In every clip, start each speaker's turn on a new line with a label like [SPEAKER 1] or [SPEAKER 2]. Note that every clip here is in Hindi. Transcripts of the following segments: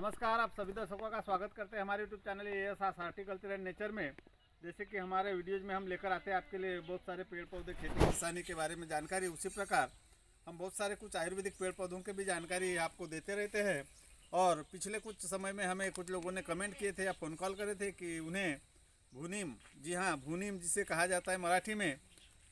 [SPEAKER 1] नमस्कार आप सभी दर्शकों का स्वागत करते हैं हमारे यूट्यूब चैनल ए एस आस हार्टिकल्चर एंड नेचर में जैसे कि हमारे वीडियोज में हम लेकर आते हैं आपके लिए बहुत सारे पेड़ पौधे खेती किसानी के बारे में जानकारी उसी प्रकार हम बहुत सारे कुछ आयुर्वेदिक पेड़ पौधों की भी जानकारी आपको देते रहते हैं और पिछले कुछ समय में हमें कुछ लोगों ने कमेंट किए थे या फ़ोन कॉल करे थे कि उन्हें भूनीम जी हाँ भूनीम जिसे कहा जाता है मराठी में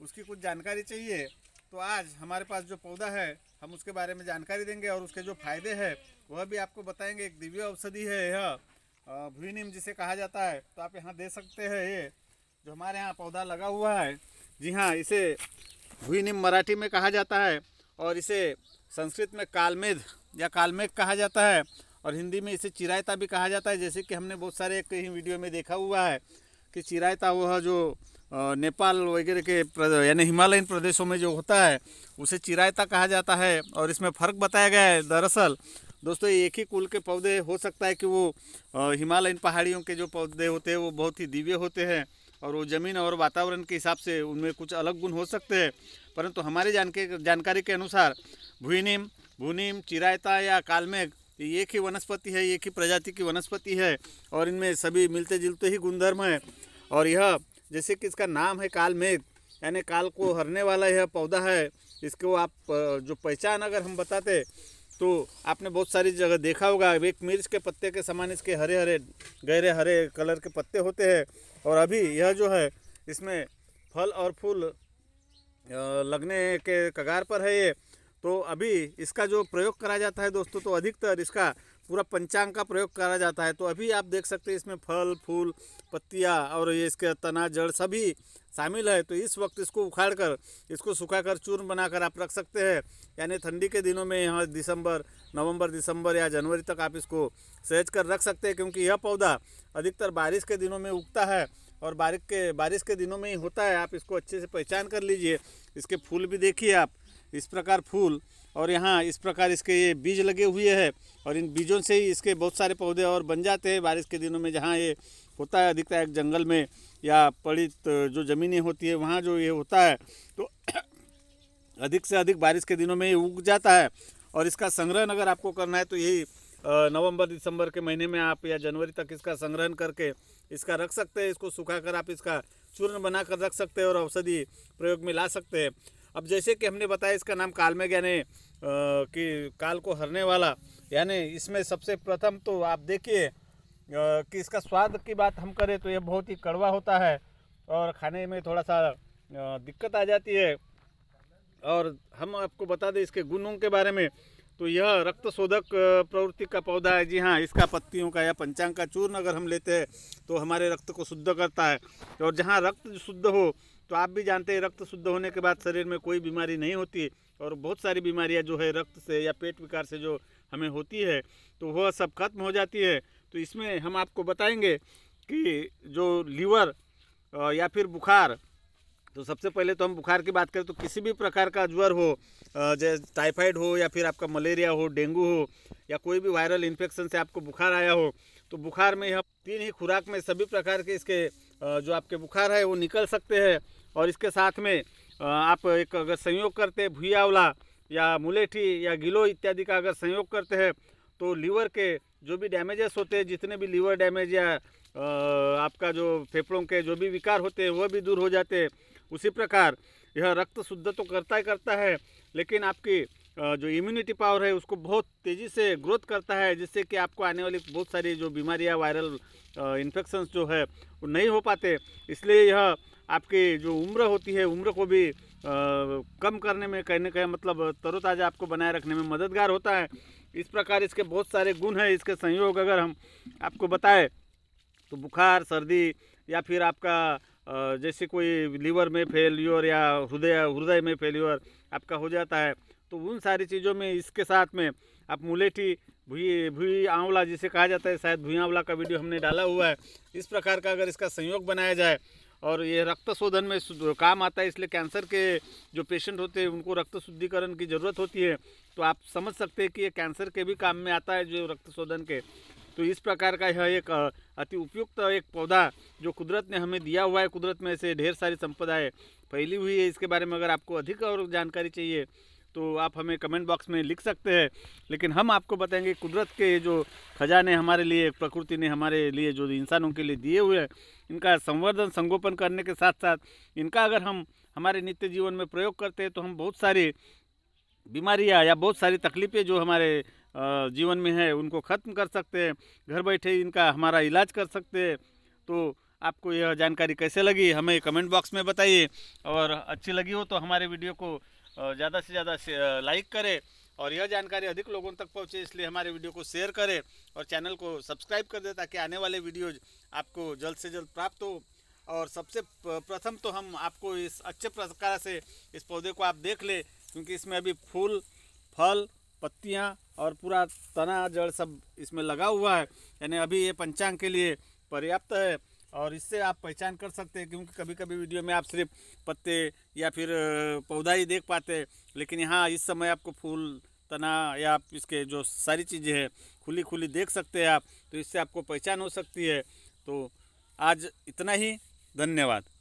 [SPEAKER 1] उसकी कुछ जानकारी चाहिए तो आज हमारे पास जो पौधा है हम उसके बारे में जानकारी देंगे और उसके जो फायदे हैं वह भी आपको बताएंगे एक दिव्य औषधि है यह भूनिम जिसे कहा जाता है तो आप यहाँ दे सकते हैं ये जो हमारे यहाँ पौधा लगा हुआ है जी हाँ इसे भूनिम मराठी में कहा जाता है और इसे संस्कृत में कालमेध या कालमेघ कहा जाता है और हिंदी में इसे चिरायता भी कहा जाता है जैसे कि हमने बहुत सारे एक ही वीडियो में देखा हुआ है कि चिरायता वह जो नेपाल वगैरह के यानी हिमालयन प्रदेशों में जो होता है उसे चिरायता कहा जाता है और इसमें फ़र्क बताया गया है दरअसल दोस्तों एक ही कुल के पौधे हो सकता है कि वो हिमालयन पहाड़ियों के जो पौधे होते हैं वो बहुत ही दिव्य होते हैं और वो ज़मीन और वातावरण के हिसाब से उनमें कुछ अलग गुण हो सकते हैं परंतु हमारे जानके जानकारी के अनुसार भूनिम भूनिम चिरायता या कालमेघ एक ही वनस्पति है एक ही प्रजाति की वनस्पति है और इनमें सभी मिलते जुलते ही गुणधर्म है और यह जैसे कि इसका नाम है कालमेघ यानी काल को हरने वाला यह पौधा है इसको आप जो पहचान अगर हम बताते तो आपने बहुत सारी जगह देखा होगा एक मिर्च के पत्ते के समान इसके हरे हरे गहरे हरे कलर के पत्ते होते हैं और अभी यह जो है इसमें फल और फूल लगने के कगार पर है ये तो अभी इसका जो प्रयोग करा जाता है दोस्तों तो अधिकतर इसका पूरा पंचांग का प्रयोग करा जाता है तो अभी आप देख सकते हैं इसमें फल फूल पत्तियाँ और ये इसके तना जड़ सभी शामिल है तो इस वक्त इसको उखाड़ कर इसको सुखा कर चूर्ण बनाकर आप रख सकते हैं यानी ठंडी के दिनों में यहाँ दिसंबर नवंबर दिसंबर या जनवरी तक आप इसको सहज कर रख सकते हैं क्योंकि यह पौधा अधिकतर बारिश के दिनों में उगता है और बारिश के बारिश के दिनों में ही होता है आप इसको अच्छे से पहचान कर लीजिए इसके फूल भी देखिए आप इस प्रकार फूल और यहाँ इस प्रकार इसके ये बीज लगे हुए हैं और इन बीजों से ही इसके बहुत सारे पौधे और बन जाते हैं बारिश के दिनों में जहाँ ये होता है अधिकतर एक जंगल में या पड़ित जो ज़मीनें होती है वहाँ जो ये होता है तो अधिक से अधिक बारिश के दिनों में ये उग जाता है और इसका संग्रहण अगर आपको करना है तो यही नवंबर दिसंबर के महीने में आप या जनवरी तक इसका संग्रहण करके इसका रख सकते हैं इसको सुखाकर आप इसका चूर्ण बनाकर रख सकते हैं और औषधि प्रयोग में ला सकते हैं अब जैसे कि हमने बताया इसका नाम में यानी कि काल को हरने वाला यानी इसमें सबसे प्रथम तो आप देखिए कि इसका स्वाद की बात हम करें तो यह बहुत ही कड़वा होता है और खाने में थोड़ा सा दिक्कत आ जाती है और हम आपको बता दें इसके गुणों के बारे में तो यह रक्त शोधक प्रवृत्ति का पौधा है जी हाँ इसका पत्तियों का या पंचांग का चूर्ण अगर हम लेते हैं तो हमारे रक्त को शुद्ध करता है और जहाँ रक्त शुद्ध हो तो आप भी जानते हैं रक्त शुद्ध होने के बाद शरीर में कोई बीमारी नहीं होती है और बहुत सारी बीमारियां जो है रक्त से या पेट विकार से जो हमें होती है तो वह सब खत्म हो जाती है तो इसमें हम आपको बताएंगे कि जो लीवर या फिर बुखार तो सबसे पहले तो हम बुखार की बात करें तो किसी भी प्रकार का ज्वर हो जैसे टाइफाइड हो या फिर आपका मलेरिया हो डेंगू हो या कोई भी वायरल इन्फेक्शन से आपको बुखार आया हो तो बुखार में हम तीन ही खुराक में सभी प्रकार के इसके जो आपके बुखार है वो निकल सकते हैं और इसके साथ में आप एक अगर संयोग करते हैं भुयावला या मुलेठी या गिलो इत्यादि का अगर संयोग करते हैं तो लीवर के जो भी डैमेजेस होते हैं जितने भी लीवर डैमेज या आपका जो फेफड़ों के जो भी विकार होते हैं वह भी दूर हो जाते हैं उसी प्रकार यह रक्त शुद्ध तो करता ही करता है लेकिन आपकी जो इम्यूनिटी पावर है उसको बहुत तेज़ी से ग्रोथ करता है जिससे कि आपको आने वाली बहुत सारी जो बीमारियाँ वायरल इन्फेक्शंस जो है वो नहीं हो पाते इसलिए यह आपकी जो उम्र होती है उम्र को भी आ, कम करने में कहने का मतलब तरोताज़ा आपको बनाए रखने में मददगार होता है इस प्रकार इसके बहुत सारे गुण हैं इसके संयोग अगर हम आपको बताएं तो बुखार सर्दी या फिर आपका जैसे कोई लीवर में फेल्योर या हृदय हृदय में फेल्योर आपका हो जाता है तो उन सारी चीज़ों में इसके साथ में आप मुलेठी भुई भुई आंवला जिसे कहा जाता है शायद भूई आंवला का वीडियो हमने डाला हुआ है इस प्रकार का अगर इसका संयोग बनाया जाए और ये रक्त शोधन में काम आता है इसलिए कैंसर के जो पेशेंट होते हैं उनको रक्त शुद्धिकरण की ज़रूरत होती है तो आप समझ सकते हैं कि ये कैंसर के भी काम में आता है जो रक्त शोधन के तो इस प्रकार का यह एक अति उपयुक्त एक पौधा जो कुदरत ने हमें दिया हुआ है कुदरत में ऐसे ढेर सारी संपदाएँ फैली हुई है इसके बारे में अगर आपको अधिक और जानकारी चाहिए तो आप हमें कमेंट बॉक्स में लिख सकते हैं लेकिन हम आपको बताएंगे कुदरत के जो खजाने हमारे लिए प्रकृति ने हमारे लिए जो इंसानों के लिए दिए हुए हैं इनका संवर्धन संगोपन करने के साथ साथ इनका अगर हम हमारे नित्य जीवन में प्रयोग करते हैं तो हम बहुत सारी बीमारियाँ या बहुत सारी तकलीफ़ें जो हमारे जीवन में है उनको ख़त्म कर सकते हैं घर बैठे इनका हमारा इलाज कर सकते हैं तो आपको यह जानकारी कैसे लगी हमें कमेंट बॉक्स में बताइए और अच्छी लगी हो तो हमारे वीडियो को ज़्यादा से ज़्यादा लाइक करें और यह जानकारी अधिक लोगों तक पहुंचे इसलिए हमारे वीडियो को शेयर करें और चैनल को सब्सक्राइब कर दें ताकि आने वाले वीडियोज आपको जल्द से जल्द प्राप्त हो और सबसे प्रथम तो हम आपको इस अच्छे प्रकार से इस पौधे को आप देख लें क्योंकि इसमें अभी फूल फल पत्तियाँ और पूरा तना जड़ सब इसमें लगा हुआ है यानी अभी ये पंचांग के लिए पर्याप्त है और इससे आप पहचान कर सकते हैं क्योंकि कभी कभी वीडियो में आप सिर्फ पत्ते या फिर पौधा ही देख पाते लेकिन यहाँ इस समय आपको फूल तना या आप इसके जो सारी चीज़ें हैं खुली खुली देख सकते हैं आप तो इससे आपको पहचान हो सकती है तो आज इतना ही धन्यवाद